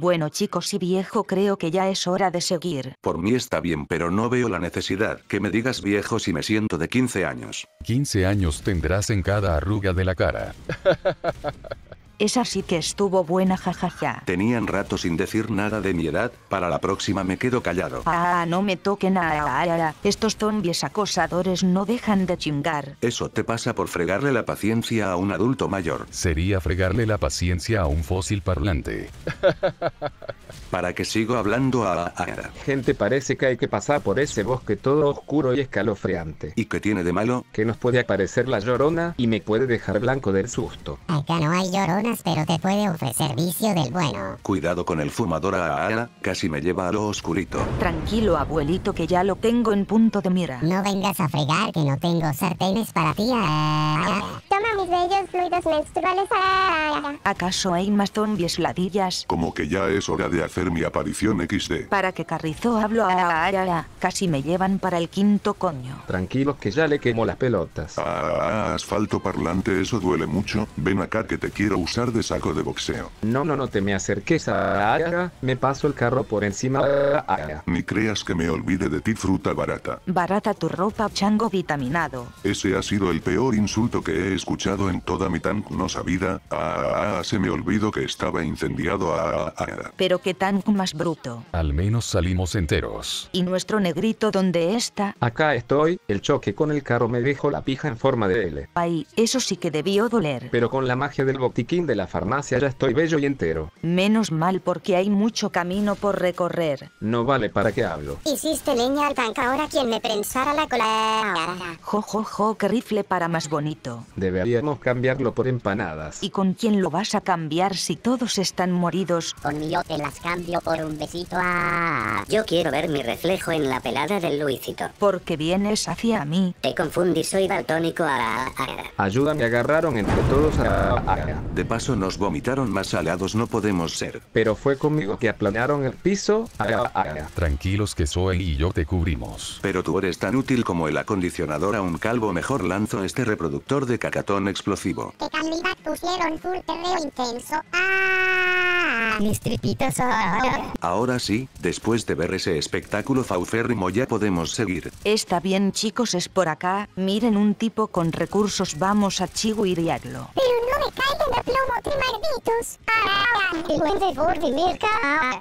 Bueno chicos y viejo creo que ya es hora de seguir. Por mí está bien pero no veo la necesidad que me digas viejo si me siento de 15 años. 15 años tendrás en cada arruga de la cara. Esa sí que estuvo buena jajaja. Tenían rato sin decir nada de mi edad, para la próxima me quedo callado. Ah, no me toquen a, Estos zombies acosadores no dejan de chingar. Eso te pasa por fregarle la paciencia a un adulto mayor. Sería fregarle la paciencia a un fósil parlante. para que sigo hablando a, Gente parece que hay que pasar por ese bosque todo oscuro y escalofriante. ¿Y qué tiene de malo? Que nos puede aparecer la llorona y me puede dejar blanco del susto. Acá no hay llorona pero te puede ofrecer vicio del bueno. Cuidado con el fumador Aara, casi me lleva a lo oscurito. Tranquilo abuelito que ya lo tengo en punto de mira. No vengas a fregar que no tengo sartenes para ti. Toma mis bellos fluidos menstruales. ¿Acaso hay más zombies ladillas? Como que ya es hora de hacer mi aparición XD. Para que Carrizo hablo Aara, casi me llevan para el quinto coño. Tranquilo que ya le quemo las pelotas. asfalto parlante, eso duele mucho. Ven acá que te quiero usar de saco de boxeo. No, no, no te me acerques a me paso el carro por encima a Ni creas que me olvide de ti fruta barata. Barata tu ropa chango vitaminado. Ese ha sido el peor insulto que he escuchado en toda mi tan vida. Ah, ah, ah, se me olvidó que estaba incendiado. a Pero qué tan más bruto. Al menos salimos enteros. ¿Y nuestro negrito dónde está? Acá estoy, el choque con el carro me dejó la pija en forma de L. Ay, eso sí que debió doler. Pero con la magia del botiquín de la farmacia ya estoy bello y entero. Menos mal porque hay mucho camino por recorrer. No vale para qué hablo. Hiciste leña al tanque ahora quien me prensara la cola. Jo, rifle para más bonito. Deberíamos cambiarlo por empanadas. ¿Y con quién lo vas a cambiar si todos están moridos? Conmigo te las cambio por un besito a... Yo quiero ver mi reflejo en la pelada del Luisito. Porque vienes hacia mí. Te confundí, soy daltónico Ayúdame, agarraron entre todos a nos vomitaron más salados no podemos ser. Pero fue conmigo que aplanaron el piso. Tranquilos que Zoe y yo te cubrimos. Pero tú eres tan útil como el acondicionador a un calvo mejor lanzo este reproductor de cacatón explosivo. pusieron intenso. ¡Ah! Mis tripitas. Ahora sí, después de ver ese espectáculo fauférrimo ya podemos seguir. Está bien chicos es por acá, miren un tipo con recursos vamos a chiguiriarlo. Pero no me caigan de plomo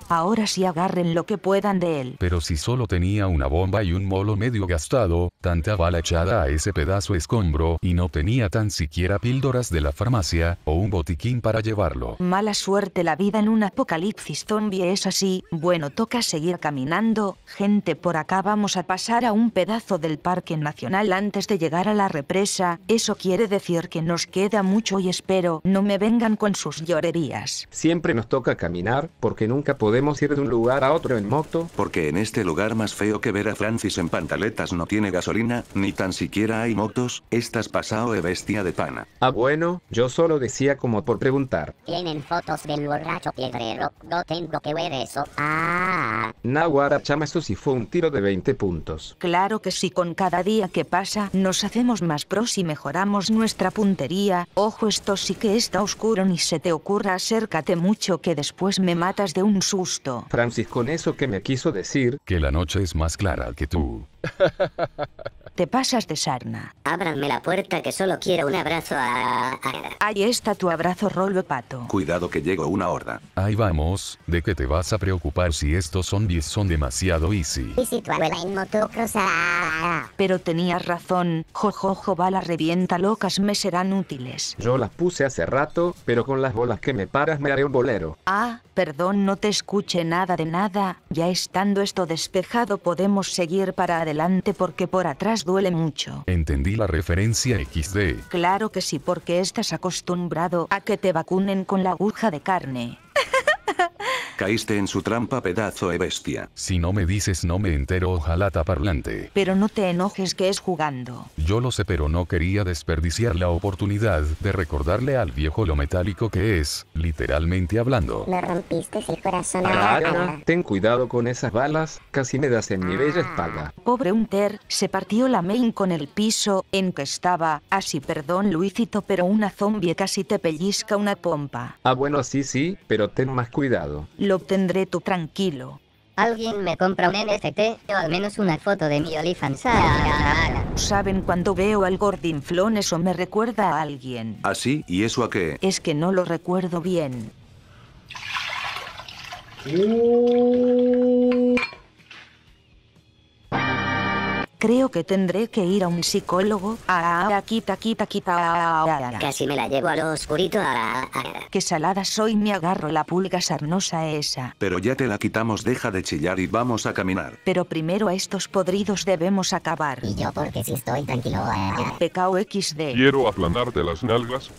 Ahora sí agarren lo que puedan de él. Pero si solo tenía una bomba y un molo medio gastado, tanta bala echada a ese pedazo escombro y no tenía tan siquiera píldoras de la farmacia o un botiquín para llevarlo. Mala suerte la vida en un apocalipsis zombie es así. Bueno, toca seguir caminando. Gente, por acá vamos a pasar a un pedazo del Parque Nacional antes de llegar a la represa. Eso quiere decir que nos queda mucho y espero no me venga con sus llorerías. Siempre nos toca caminar, porque nunca podemos ir de un lugar a otro en moto. Porque en este lugar más feo que ver a Francis en pantaletas no tiene gasolina, ni tan siquiera hay motos, estás pasado de bestia de pana. Ah bueno, yo solo decía como por preguntar. Tienen fotos del borracho piedrero, no tengo que ver eso. Ah. Nahuara chama eso sí fue un tiro de 20 puntos. Claro que sí, con cada día que pasa nos hacemos más pros y mejoramos nuestra puntería. Ojo, esto sí que está oscuro ni se te ocurra acércate mucho que después me matas de un susto. Francis, con eso que me quiso decir... Que la noche es más clara que tú. Te pasas de sarna. Ábranme la puerta que solo quiero un abrazo a... Ahí está tu abrazo, rollo Pato. Cuidado que llego una horda. Ahí vamos, ¿de qué te vas a preocupar si estos zombies son demasiado easy? Y si tu abuela en motocross ah, ah, ah. Pero tenías razón, jojojo bala revienta locas me serán útiles. Yo las puse hace rato, pero con las bolas que me paras me haré un bolero. Ah, perdón no te escuché nada de nada, ya estando esto despejado podemos seguir para adelante porque por atrás duele mucho. Entendí la referencia XD. Claro que sí porque estás acostumbrado a que te vacunen con la aguja de carne. Caíste en su trampa pedazo de bestia. Si no me dices no me entero ojalá parlante. Pero no te enojes que es jugando. Yo lo sé pero no quería desperdiciar la oportunidad de recordarle al viejo lo metálico que es, literalmente hablando. Me rompiste el corazón. Ah, la ah, ten cuidado con esas balas, casi me das en mi ah. bella espalda. Pobre Hunter, se partió la main con el piso en que estaba, así perdón Luisito pero una zombie casi te pellizca una pompa. Ah bueno sí, sí, pero ten más cuidado lo obtendré tú tranquilo. Alguien me compra un NFT o al menos una foto de mi OnlyFans. Ah, ah, ah, ¿Saben cuando veo al Gordinflón eso me recuerda a alguien? ¿Así? ¿Y eso a qué? Es que no lo recuerdo bien. Uh. Creo que tendré que ir a un psicólogo. Ah, quita, quita, quita. Casi me la llevo a lo oscurito. Ah, ah, ah, Qué salada soy, me agarro la pulga sarnosa esa. Pero ya te la quitamos, deja de chillar y vamos a caminar. Pero primero a estos podridos debemos acabar. Y yo porque si estoy tranquilo. Pecao XD. Quiero aplanarte las nalgas.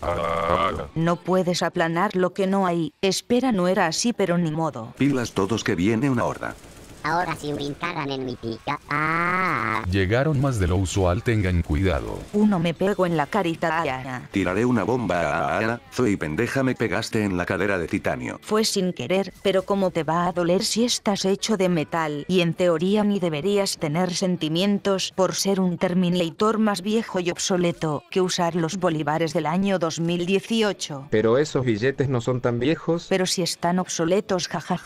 No puedes aplanar lo que no hay. Espera, no era así, pero ni modo. Pilas todos que viene una horda. Ahora si brincaran en mi pica, Ah. Llegaron más de lo usual, tengan cuidado. Uno me pego en la carita Ana. Tiraré una bomba a Ana, Soy pendeja me pegaste en la cadera de titanio. Fue sin querer, pero ¿cómo te va a doler si estás hecho de metal? Y en teoría ni deberías tener sentimientos por ser un Terminator más viejo y obsoleto que usar los bolívares del año 2018. Pero esos billetes no son tan viejos. Pero si están obsoletos, jajaja.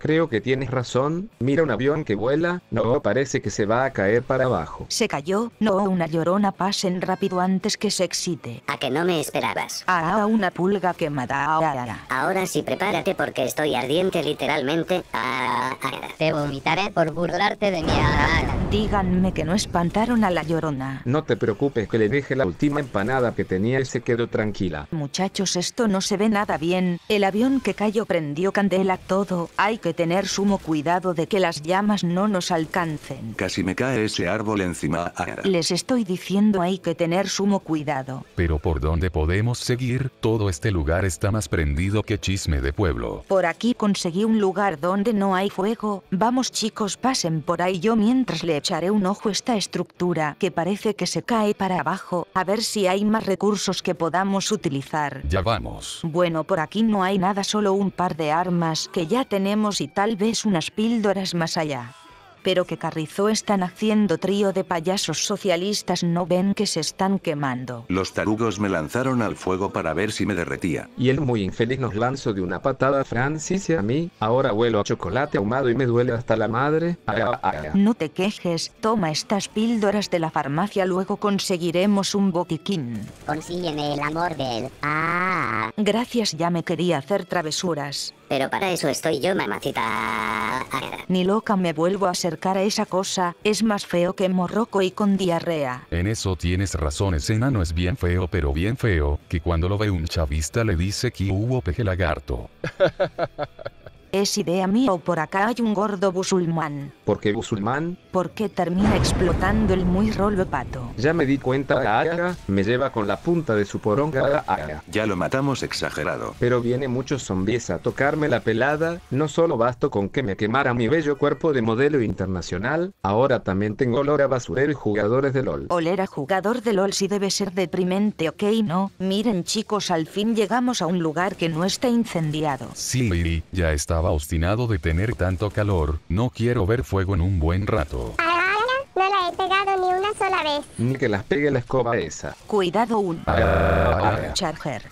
Creo que tienes razón. Mira un avión que vuela. No, parece que se va a caer para abajo. Se cayó, no una llorona pasen rápido antes que se excite. A que no me esperabas. A ah, ah, ah, una pulga quemada. Ahora sí prepárate porque estoy ardiente literalmente. Te vomitaré por burlarte de mi Díganme que no espantaron a la llorona. No te preocupes que le deje la última empanada que tenía y se quedó tranquila. Muchachos, esto no se ve nada bien. El avión que cayó prendió candela todo. Hay que tener sumo cuidado de que las llamas no nos alcancen. Casi me cae ese árbol encima. Les estoy diciendo hay que tener sumo cuidado. Pero ¿por dónde podemos seguir? Todo este lugar está más prendido que chisme de pueblo. Por aquí conseguí un lugar donde no hay fuego. Vamos chicos, pasen por ahí yo mientras le echaré un ojo a esta estructura que parece que se cae para abajo. A ver si hay más recursos que podamos utilizar. Ya vamos. Bueno, por aquí no hay nada, solo un par de armas que ya tenemos y tal vez unas píldoras más allá pero que Carrizo están haciendo trío de payasos socialistas no ven que se están quemando. Los tarugos me lanzaron al fuego para ver si me derretía. Y el muy infeliz nos lanzó de una patada a Francis y a mí, ahora huelo a chocolate ahumado y me duele hasta la madre. No te quejes, toma estas píldoras de la farmacia luego conseguiremos un botiquín. Consígueme el amor del... Ah. Gracias ya me quería hacer travesuras. Pero para eso estoy yo, mamacita. Ni loca me vuelvo a acercar a esa cosa, es más feo que morroco y con diarrea. En eso tienes razón, escena no es bien feo, pero bien feo, que cuando lo ve un chavista le dice que hubo peje lagarto. Es idea mía o por acá hay un gordo musulmán. ¿Por qué musulmán? Porque termina explotando el muy de pato. Ya me di cuenta, me lleva con la punta de su poronga, Ya lo matamos exagerado. Pero viene muchos zombies a tocarme la pelada, no solo basto con que me quemara mi bello cuerpo de modelo internacional, ahora también tengo olor a basurero y jugadores de LOL. Olera jugador de LOL si debe ser deprimente, ok, no. Miren chicos, al fin llegamos a un lugar que no está incendiado. Sí, ya está estaba obstinado de tener tanto calor, no quiero ver fuego en un buen rato. No la he pegado ni una sola vez. Ni que las pegue la escoba esa. Cuidado un. Ah. Charger.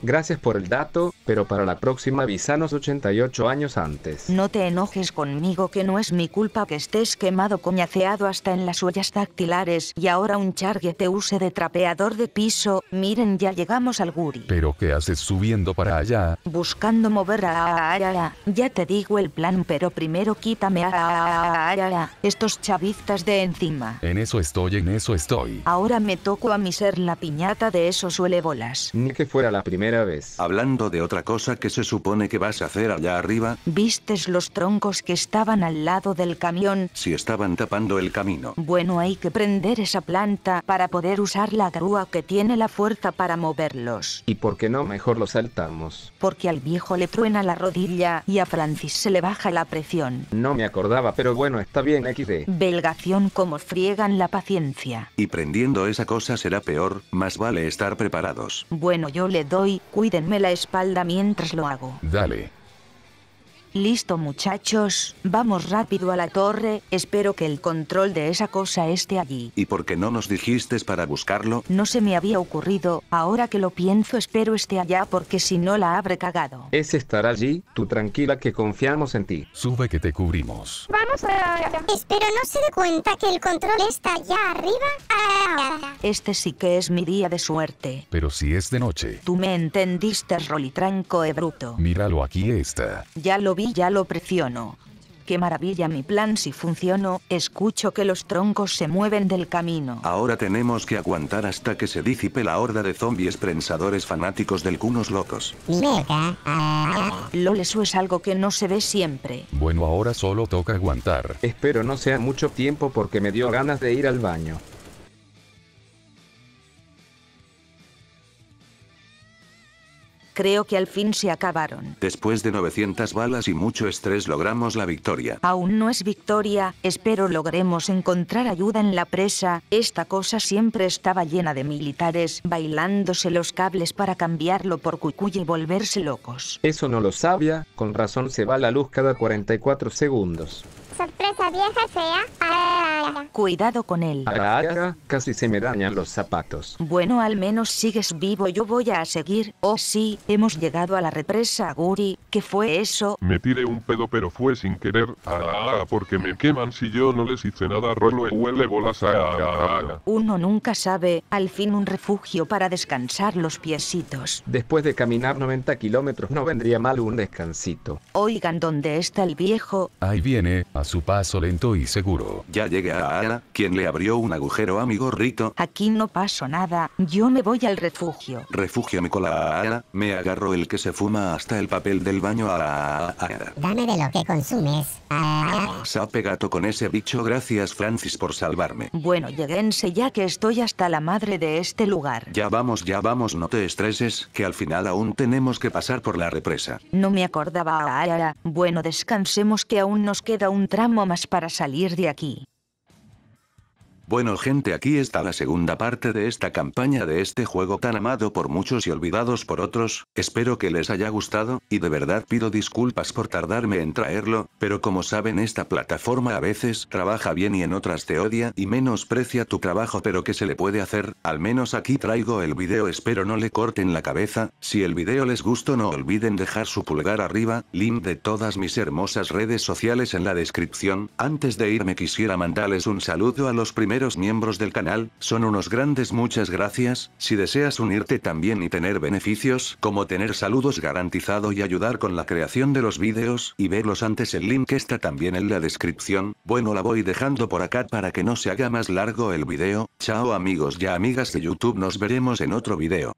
Gracias por el dato, pero para la próxima avisanos 88 años antes. No te enojes conmigo que no es mi culpa que estés quemado coñaceado hasta en las huellas dactilares y ahora un chargue te use de trapeador de piso, miren ya llegamos al guri. ¿Pero qué haces subiendo para allá? Buscando mover a... ya te digo el plan pero primero quítame a... estos chavistas de encima. En eso estoy, en eso estoy. Ahora me toco a mi ser la piñata de esos bolas. Ni que fuera la primera vez. Hablando de otra cosa que se supone que vas a hacer allá arriba? ¿Vistes los troncos que estaban al lado del camión? Si estaban tapando el camino. Bueno, hay que prender esa planta para poder usar la grúa que tiene la fuerza para moverlos. ¿Y por qué no mejor lo saltamos? Porque al viejo le truena la rodilla y a Francis se le baja la presión. No me acordaba, pero bueno, está bien XD. Belgación como friegan la paciencia. Y prendiendo esa cosa será peor, más vale estar preparados. Bueno, yo le doy, cuídenme la espalda mientras lo hago. Dale. Listo muchachos, vamos rápido a la torre, espero que el control de esa cosa esté allí. ¿Y por qué no nos dijiste para buscarlo? No se me había ocurrido, ahora que lo pienso espero esté allá porque si no la habré cagado. Es estará allí, tú tranquila que confiamos en ti. Sube que te cubrimos. Vamos a... Espero no se dé cuenta que el control está allá arriba. Ah. Este sí que es mi día de suerte. Pero si es de noche. Tú me entendiste, Rolitranco e eh, bruto. Míralo, aquí está. Ya lo vi ya lo presiono. ¡Qué maravilla mi plan si funcionó! Escucho que los troncos se mueven del camino. Ahora tenemos que aguantar hasta que se disipe la horda de zombies prensadores fanáticos del cunos locos. Lol, eso es algo que no se ve siempre. Bueno, ahora solo toca aguantar. Espero no sea mucho tiempo porque me dio ganas de ir al baño. creo que al fin se acabaron. Después de 900 balas y mucho estrés logramos la victoria. Aún no es victoria, espero logremos encontrar ayuda en la presa. Esta cosa siempre estaba llena de militares bailándose los cables para cambiarlo por cucuy y volverse locos. Eso no lo sabía, con razón se va la luz cada 44 segundos. Sorpresa vieja sea Cuidado con él. casi se me dañan los zapatos. Bueno, al menos sigues vivo. Yo voy a seguir. Oh, sí, hemos llegado a la represa, Guri. ¿Qué fue eso? Me tiré un pedo, pero fue sin querer. Ah, ah, ah, porque me queman si yo no les hice nada. Rolo huele bolas. Uno nunca sabe. Al fin un refugio para descansar los piecitos. Después de caminar 90 kilómetros, no vendría mal un descansito. Oigan, ¿dónde está el viejo? Ahí viene su paso lento y seguro. Ya llegué a Ana, quien le abrió un agujero a mi gorrito. Aquí no pasó nada, yo me voy al refugio. Refugio me cola a me agarro el que se fuma hasta el papel del baño a Ana. Dame de lo que consumes. A... Sape gato con ese bicho, gracias Francis por salvarme. Bueno, lleguense ya que estoy hasta la madre de este lugar. Ya vamos, ya vamos, no te estreses, que al final aún tenemos que pasar por la represa. No me acordaba a Ara. Bueno, descansemos que aún nos queda un tramo más para salir de aquí. Bueno gente aquí está la segunda parte de esta campaña de este juego tan amado por muchos y olvidados por otros, espero que les haya gustado, y de verdad pido disculpas por tardarme en traerlo, pero como saben esta plataforma a veces trabaja bien y en otras te odia y menosprecia tu trabajo pero que se le puede hacer, al menos aquí traigo el video espero no le corten la cabeza, si el video les gustó no olviden dejar su pulgar arriba, link de todas mis hermosas redes sociales en la descripción, antes de irme quisiera mandarles un saludo a los primeros miembros del canal, son unos grandes muchas gracias, si deseas unirte también y tener beneficios, como tener saludos garantizado y ayudar con la creación de los vídeos, y verlos antes el link está también en la descripción, bueno la voy dejando por acá para que no se haga más largo el vídeo, chao amigos y amigas de YouTube nos veremos en otro vídeo.